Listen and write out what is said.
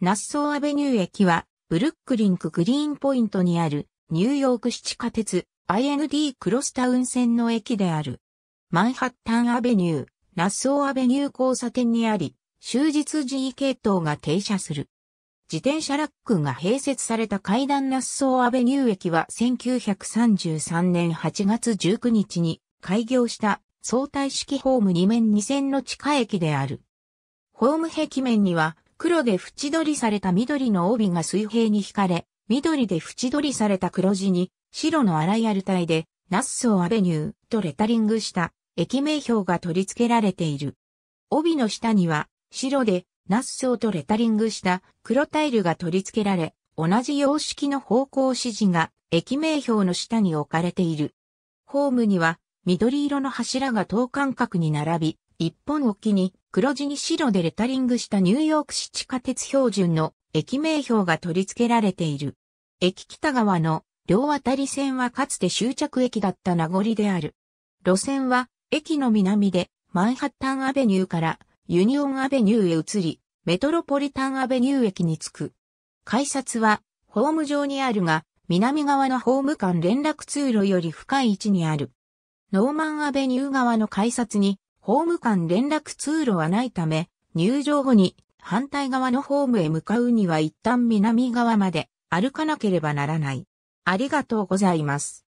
ナッソーアベニュー駅は、ブルックリンクグリーンポイントにある、ニューヨーク市地下鉄、IND クロスタウン線の駅である。マンハッタンアベニュー、ナッソーアベニュー交差点にあり、終日 G 系統が停車する。自転車ラックが併設された階段ナッソーアベニュー駅は1933年8月19日に開業した相対式ホーム2面2線の地下駅である。ホーム壁面には黒で縁取りされた緑の帯が水平に引かれ、緑で縁取りされた黒地に、白の荒いアルタイで、ナッソーアベニューとレタリングした駅名標が取り付けられている。帯の下には、白でナッソーとレタリングした黒タイルが取り付けられ、同じ様式の方向指示が駅名標の下に置かれている。ホームには緑色の柱が等間隔に並び、一本置きに黒地に白でレタリングしたニューヨーク市地下鉄標準の駅名標が取り付けられている。駅北側の両渡り線はかつて終着駅だった名残である。路線は駅の南でマンハッタンアベニューからユニオンアベニューへ移り、メトロポリタンアベニュー駅に着く。改札はホーム上にあるが、南側のホーム間連絡通路より深い位置にある。ノーマンアベニュー側の改札にホーム間連絡通路はないため、入場後に反対側のホームへ向かうには一旦南側まで歩かなければならない。ありがとうございます。